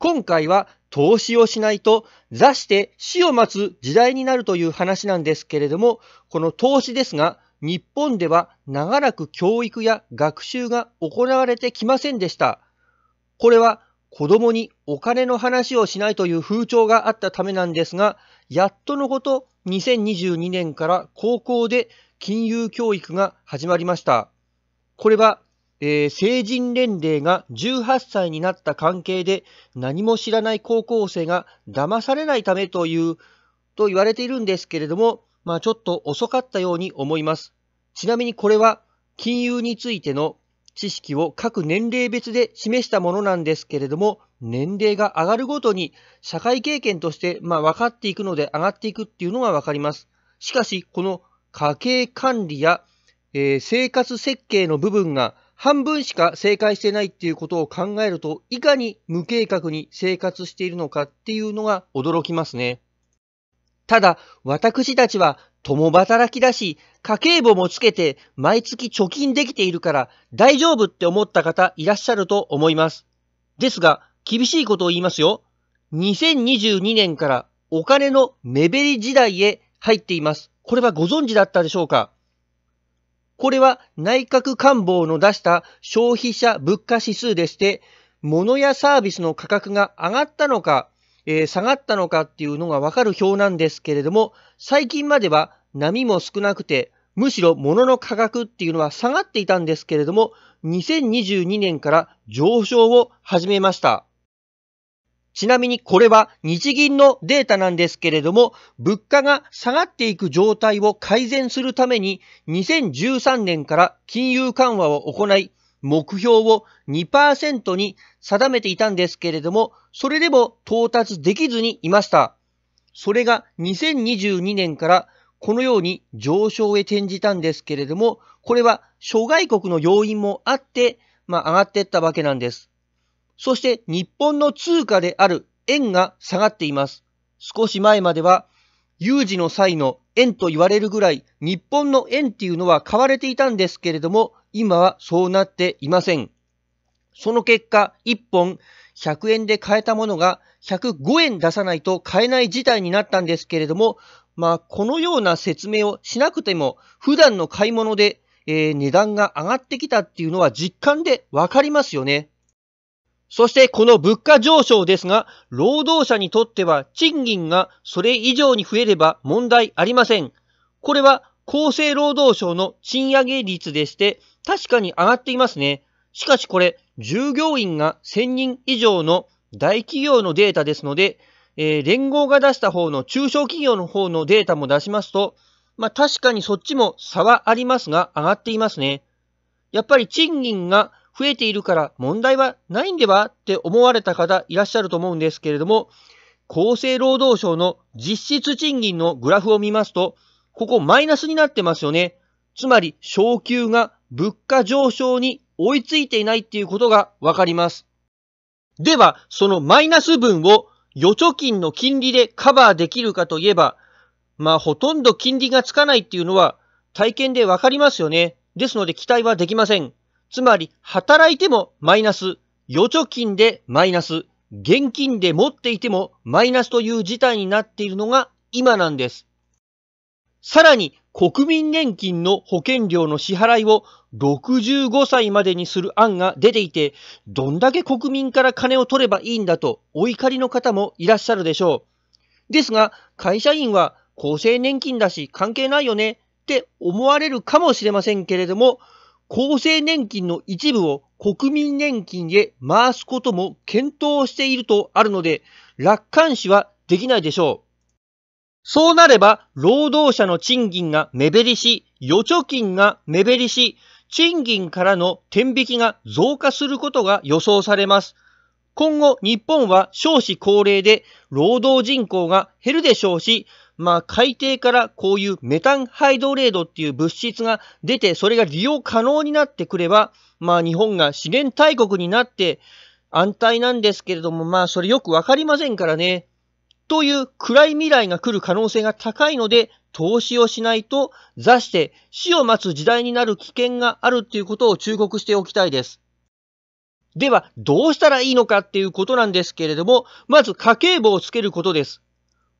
今回は投資をしないと座して死を待つ時代になるという話なんですけれども、この投資ですが、日本では長らく教育や学習が行われてきませんでした。これは子供にお金の話をしないという風潮があったためなんですが、やっとのこと2022年から高校で金融教育が始まりました。これはえー、成人年齢が18歳になった関係で何も知らない高校生が騙されないためというと言われているんですけれども、まあ、ちょっと遅かったように思います。ちなみにこれは金融についての知識を各年齢別で示したものなんですけれども、年齢が上がるごとに社会経験としてまあ分かっていくので上がっていくっていうのが分かります。しかし、この家計管理や、えー、生活設計の部分が半分しか正解してないっていうことを考えると、いかに無計画に生活しているのかっていうのが驚きますね。ただ、私たちは共働きだし、家計簿もつけて毎月貯金できているから大丈夫って思った方いらっしゃると思います。ですが、厳しいことを言いますよ。2022年からお金の目減り時代へ入っています。これはご存知だったでしょうかこれは内閣官房の出した消費者物価指数でして、物やサービスの価格が上がったのか、えー、下がったのかっていうのがわかる表なんですけれども、最近までは波も少なくて、むしろ物の価格っていうのは下がっていたんですけれども、2022年から上昇を始めました。ちなみにこれは日銀のデータなんですけれども、物価が下がっていく状態を改善するために、2013年から金融緩和を行い、目標を2%に定めていたんですけれども、それでも到達できずにいました。それが2022年からこのように上昇へ転じたんですけれども、これは諸外国の要因もあって、まあ、上がっていったわけなんです。そして日本の通貨である円が下がっています。少し前までは有事の際の円と言われるぐらい日本の円っていうのは買われていたんですけれども今はそうなっていません。その結果1本100円で買えたものが105円出さないと買えない事態になったんですけれどもまあこのような説明をしなくても普段の買い物で、えー、値段が上がってきたっていうのは実感でわかりますよね。そしてこの物価上昇ですが、労働者にとっては賃金がそれ以上に増えれば問題ありません。これは厚生労働省の賃上げ率でして、確かに上がっていますね。しかしこれ、従業員が1000人以上の大企業のデータですので、えー、連合が出した方の中小企業の方のデータも出しますと、まあ確かにそっちも差はありますが上がっていますね。やっぱり賃金が増えているから問題はないんではって思われた方いらっしゃると思うんですけれども、厚生労働省の実質賃金のグラフを見ますと、ここマイナスになってますよね。つまり、昇給が物価上昇に追いついていないっていうことがわかります。では、そのマイナス分を預貯金の金利でカバーできるかといえば、まあ、ほとんど金利がつかないっていうのは体験でわかりますよね。ですので期待はできません。つまり働いてもマイナス、預貯金でマイナス、現金で持っていてもマイナスという事態になっているのが今なんです。さらに国民年金の保険料の支払いを65歳までにする案が出ていて、どんだけ国民から金を取ればいいんだとお怒りの方もいらっしゃるでしょう。ですが、会社員は厚生年金だし関係ないよねって思われるかもしれませんけれども、厚生年金の一部を国民年金へ回すことも検討しているとあるので、楽観視はできないでしょう。そうなれば、労働者の賃金が目減りし、預貯金が目減りし、賃金からの天引きが増加することが予想されます。今後、日本は少子高齢で、労働人口が減るでしょうし、まあ、海底からこういうメタンハイドレードっていう物質が出て、それが利用可能になってくれば、まあ、日本が資源大国になって安泰なんですけれども、まあ、それよくわかりませんからね。という暗い未来が来る可能性が高いので、投資をしないと、座して死を待つ時代になる危険があるっていうことを忠告しておきたいです。では、どうしたらいいのかっていうことなんですけれども、まず家計簿をつけることです。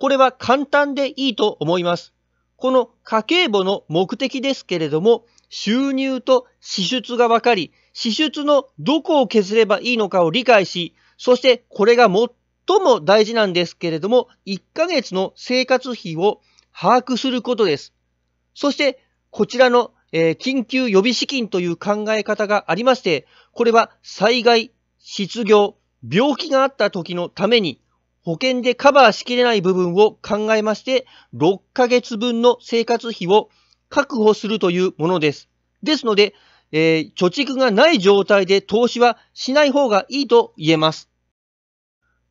これは簡単でいいと思います。この家計簿の目的ですけれども、収入と支出が分かり、支出のどこを削ればいいのかを理解し、そしてこれが最も大事なんですけれども、1ヶ月の生活費を把握することです。そして、こちらの、えー、緊急予備資金という考え方がありまして、これは災害、失業、病気があった時のために保険でカバーしきれない部分を考えまして、6ヶ月分の生活費を確保するというものです。ですので、えー、貯蓄がない状態で投資はしない方がいいと言えます。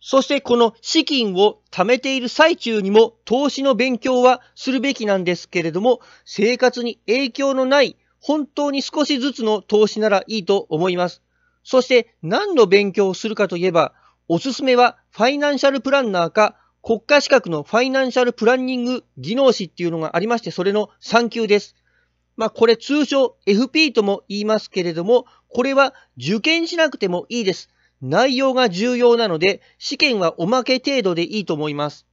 そしてこの資金を貯めている最中にも投資の勉強はするべきなんですけれども、生活に影響のない本当に少しずつの投資ならいいと思います。そして何の勉強をするかといえば、おすすめはファイナンシャルプランナーか国家資格のファイナンシャルプランニング技能士っていうのがありまして、それの3級です。まあこれ通称 FP とも言いますけれども、これは受験しなくてもいいです。内容が重要なので、試験はおまけ程度でいいと思います。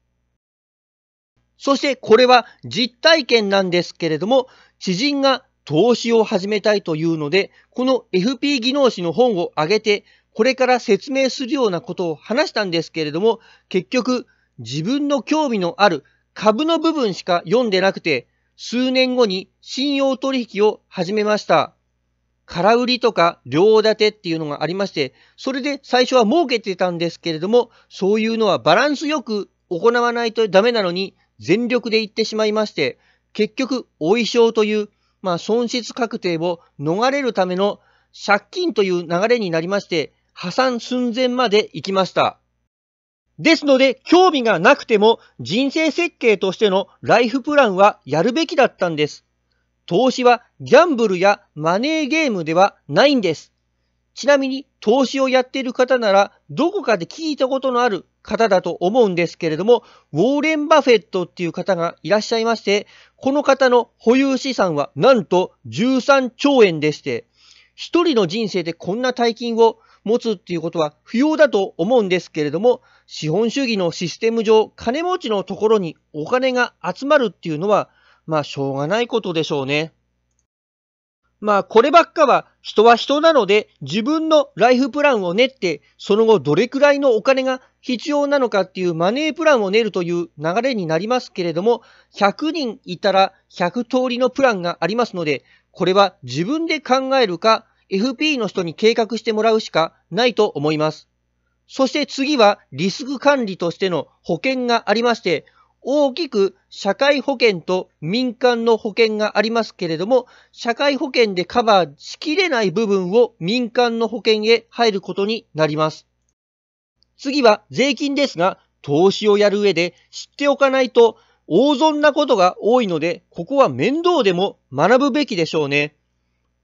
そしてこれは実体験なんですけれども、知人が投資を始めたいというので、この FP 技能士の本を挙げて、これから説明するようなことを話したんですけれども、結局、自分の興味のある株の部分しか読んでなくて、数年後に信用取引を始めました。空売りとか両建てっていうのがありまして、それで最初は儲けてたんですけれども、そういうのはバランスよく行わないとダメなのに、全力で行ってしまいまして、結局、お衣装という、まあ、損失確定を逃れるための借金という流れになりまして、破産寸前まで行きました。ですので、興味がなくても人生設計としてのライフプランはやるべきだったんです。投資はギャンブルやマネーゲームではないんです。ちなみに投資をやっている方ならどこかで聞いたことのある方だと思うんですけれども、ウォーレン・バフェットっていう方がいらっしゃいまして、この方の保有資産はなんと13兆円でして、一人の人生でこんな大金を持つっていうことは不要だと思うんですけれども、資本主義のシステム上、金持ちのところにお金が集まるっていうのは、まあしょうがないことでしょうね。まあこればっかは人は人なので自分のライフプランを練ってその後どれくらいのお金が必要なのかっていうマネープランを練るという流れになりますけれども100人いたら100通りのプランがありますのでこれは自分で考えるか FP の人に計画してもらうしかないと思います。そして次はリスク管理としての保険がありまして、大きく社会保険と民間の保険がありますけれども、社会保険でカバーしきれない部分を民間の保険へ入ることになります。次は税金ですが、投資をやる上で知っておかないと大損なことが多いので、ここは面倒でも学ぶべきでしょうね。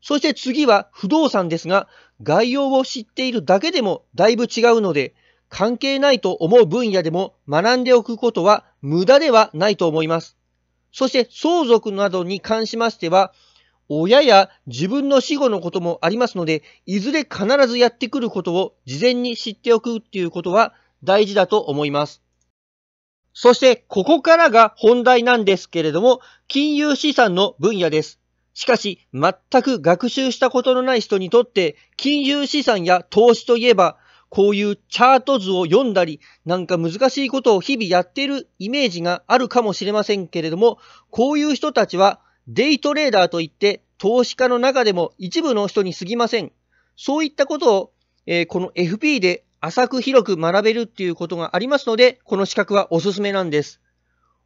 そして次は不動産ですが、概要を知っているだけでもだいぶ違うので、関係ないと思う分野でも学んでおくことは無駄ではないと思います。そして相続などに関しましては、親や自分の死後のこともありますので、いずれ必ずやってくることを事前に知っておくっていうことは大事だと思います。そして、ここからが本題なんですけれども、金融資産の分野です。しかし、全く学習したことのない人にとって、金融資産や投資といえば、こういうチャート図を読んだり、なんか難しいことを日々やっているイメージがあるかもしれませんけれども、こういう人たちはデイトレーダーといって、投資家の中でも一部の人に過ぎません。そういったことを、えー、この FP で浅く広く学べるっていうことがありますので、この資格はおすすめなんです。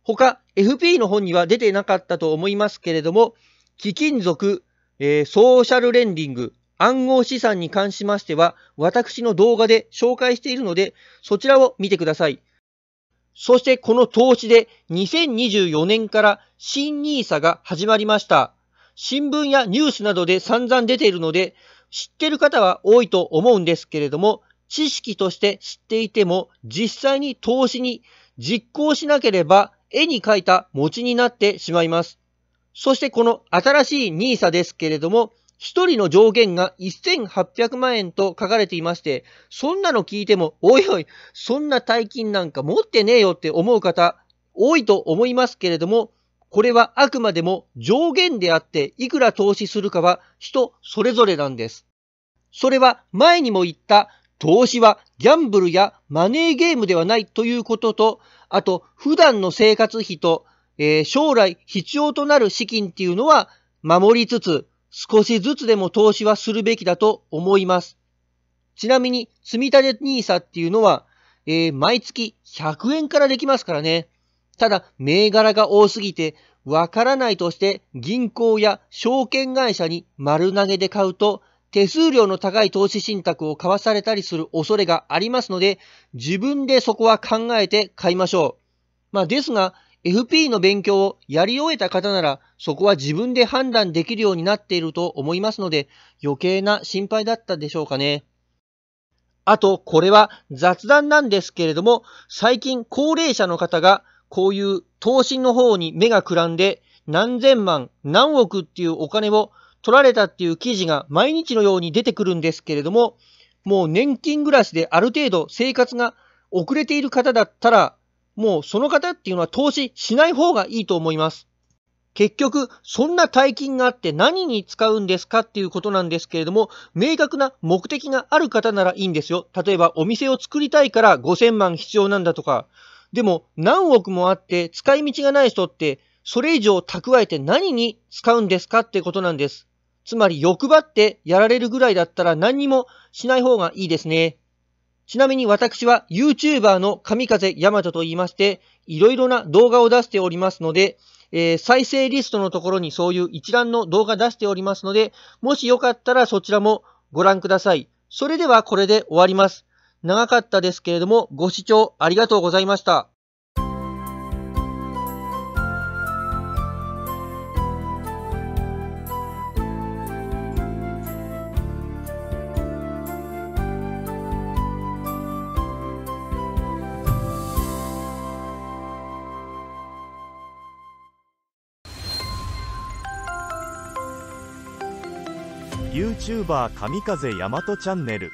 他、FP の本には出てなかったと思いますけれども、貴金属、えー、ソーシャルレンディング、暗号資産に関しましては、私の動画で紹介しているので、そちらを見てください。そしてこの投資で2024年から新 nisa が始まりました。新聞やニュースなどで散々出ているので、知ってる方は多いと思うんですけれども、知識として知っていても、実際に投資に実行しなければ絵に描いた餅になってしまいます。そしてこの新しい NISA ですけれども、1人の上限が1800万円と書かれていまして、そんなの聞いても、おいおい、そんな大金なんか持ってねえよって思う方、多いと思いますけれども、これはあくまでも上限であって、いくら投資するかは人それぞれなんです。それは前にも言った、投資はギャンブルやマネーゲームではないということと、あと普段の生活費とえー、将来必要となる資金っていうのは守りつつ、少しずつでも投資はするべきだと思います。ちなみに、積立 NISA っていうのは、えー、毎月100円からできますからね。ただ、銘柄が多すぎて、わからないとして銀行や証券会社に丸投げで買うと、手数料の高い投資信託を買わされたりする恐れがありますので、自分でそこは考えて買いましょう。まあ、ですが、FP の勉強をやり終えた方なら、そこは自分で判断できるようになっていると思いますので、余計な心配だったでしょうかね。あと、これは雑談なんですけれども、最近高齢者の方が、こういう投資の方に目がくらんで、何千万、何億っていうお金を取られたっていう記事が毎日のように出てくるんですけれども、もう年金暮らしである程度生活が遅れている方だったら、もうその方っていうのは投資しない方がいいと思います。結局、そんな大金があって何に使うんですかっていうことなんですけれども、明確な目的がある方ならいいんですよ。例えば、お店を作りたいから5000万必要なんだとか。でも、何億もあって使い道がない人って、それ以上蓄えて何に使うんですかってことなんです。つまり欲張ってやられるぐらいだったら何にもしない方がいいですね。ちなみに私は YouTuber の神風大和と言いまして、いろいろな動画を出しておりますので、えー、再生リストのところにそういう一覧の動画出しておりますので、もしよかったらそちらもご覧ください。それではこれで終わります。長かったですけれども、ご視聴ありがとうございました。YouTuber 神風大和チャンネル